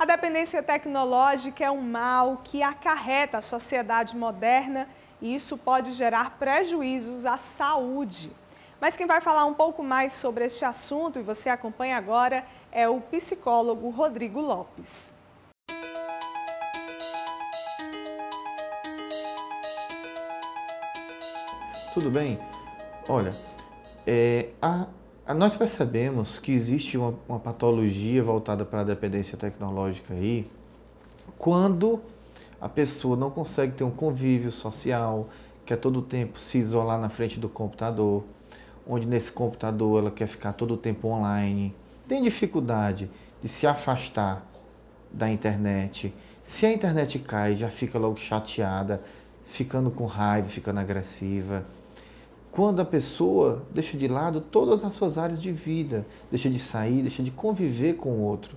A dependência tecnológica é um mal que acarreta a sociedade moderna e isso pode gerar prejuízos à saúde. Mas quem vai falar um pouco mais sobre este assunto e você acompanha agora é o psicólogo Rodrigo Lopes. Tudo bem? Olha, é, a ah, nós percebemos que existe uma, uma patologia voltada para a dependência tecnológica aí, quando a pessoa não consegue ter um convívio social, quer todo o tempo se isolar na frente do computador, onde nesse computador ela quer ficar todo o tempo online, tem dificuldade de se afastar da internet. Se a internet cai, já fica logo chateada, ficando com raiva, ficando agressiva quando a pessoa deixa de lado todas as suas áreas de vida, deixa de sair, deixa de conviver com o outro,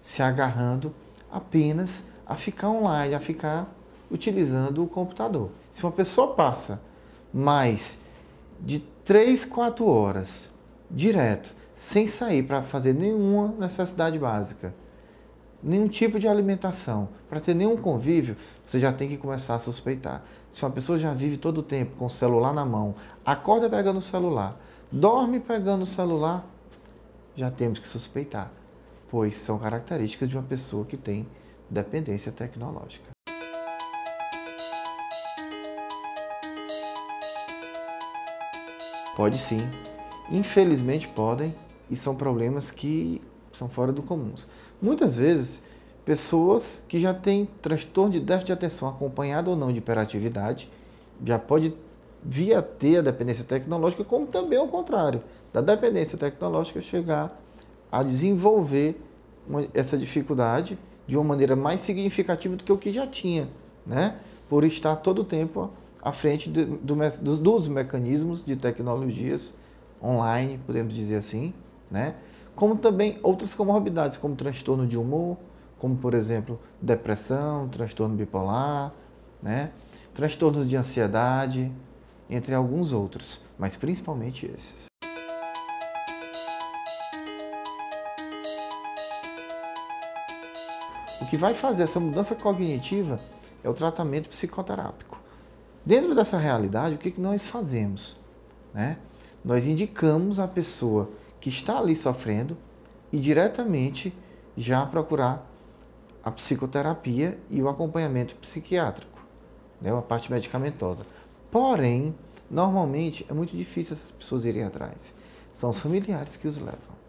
se agarrando apenas a ficar online, a ficar utilizando o computador. Se uma pessoa passa mais de 3, 4 horas direto, sem sair para fazer nenhuma necessidade básica, nenhum tipo de alimentação, para ter nenhum convívio, você já tem que começar a suspeitar. Se uma pessoa já vive todo o tempo com o celular na mão, acorda pegando o celular, dorme pegando o celular, já temos que suspeitar, pois são características de uma pessoa que tem dependência tecnológica. Pode sim. Infelizmente podem e são problemas que são fora do comum. Muitas vezes, pessoas que já têm transtorno de déficit de atenção acompanhado ou não de hiperatividade, já pode vir a ter a dependência tecnológica, como também ao contrário, da dependência tecnológica chegar a desenvolver uma, essa dificuldade de uma maneira mais significativa do que o que já tinha, né? Por estar todo o tempo à frente de, do, dos, dos mecanismos de tecnologias online, podemos dizer assim, né? como também outras comorbidades, como transtorno de humor, como por exemplo depressão, transtorno bipolar, né? transtornos de ansiedade, entre alguns outros, mas principalmente esses. O que vai fazer essa mudança cognitiva é o tratamento psicoterápico. Dentro dessa realidade, o que nós fazemos? Né? Nós indicamos à pessoa que está ali sofrendo e diretamente já procurar a psicoterapia e o acompanhamento psiquiátrico, né, a parte medicamentosa. Porém, normalmente é muito difícil essas pessoas irem atrás. São os familiares que os levam.